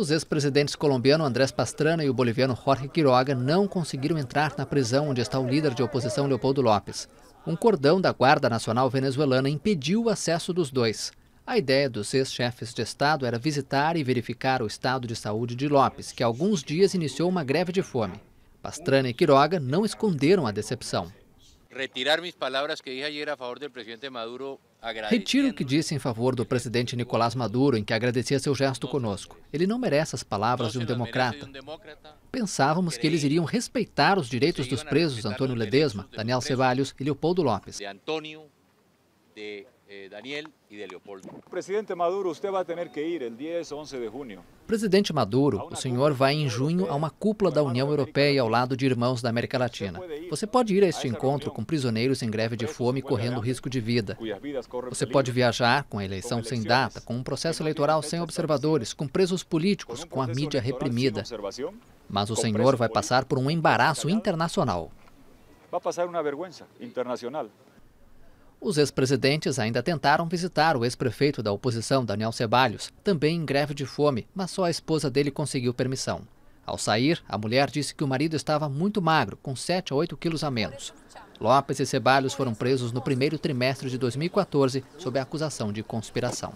Os ex-presidentes colombiano Andrés Pastrana e o boliviano Jorge Quiroga não conseguiram entrar na prisão onde está o líder de oposição Leopoldo Lopes. Um cordão da Guarda Nacional venezuelana impediu o acesso dos dois. A ideia dos ex-chefes de Estado era visitar e verificar o estado de saúde de Lopes, que há alguns dias iniciou uma greve de fome. Pastrana e Quiroga não esconderam a decepção. Retiro o que disse em favor do presidente Nicolás Maduro, em que agradecia seu gesto conosco. Ele não merece as palavras de um democrata. Pensávamos que eles iriam respeitar os direitos dos presos Antônio Ledesma, Daniel Ceballos e Leopoldo Lopes de eh, Daniel y de Leopoldo. Presidente Maduro, usted va a tener que ir el 10 11 de junio. Presidente Maduro, o senhor vai em junho a uma cúpula da União Europeia ao lado de irmãos da América Latina. Você pode ir a este encontro com prisioneiros em greve de fome correndo risco de vida. Você pode viajar com a eleição sem data, com um processo eleitoral sem observadores, com presos políticos, com a mídia reprimida. Mas o senhor vai passar por um embaraço internacional. Vai passar uma vergonha internacional. Os ex-presidentes ainda tentaram visitar o ex-prefeito da oposição, Daniel Ceballos, também em greve de fome, mas só a esposa dele conseguiu permissão. Ao sair, a mulher disse que o marido estava muito magro, com 7 a 8 quilos a menos. Lopes e Ceballos foram presos no primeiro trimestre de 2014 sob a acusação de conspiração.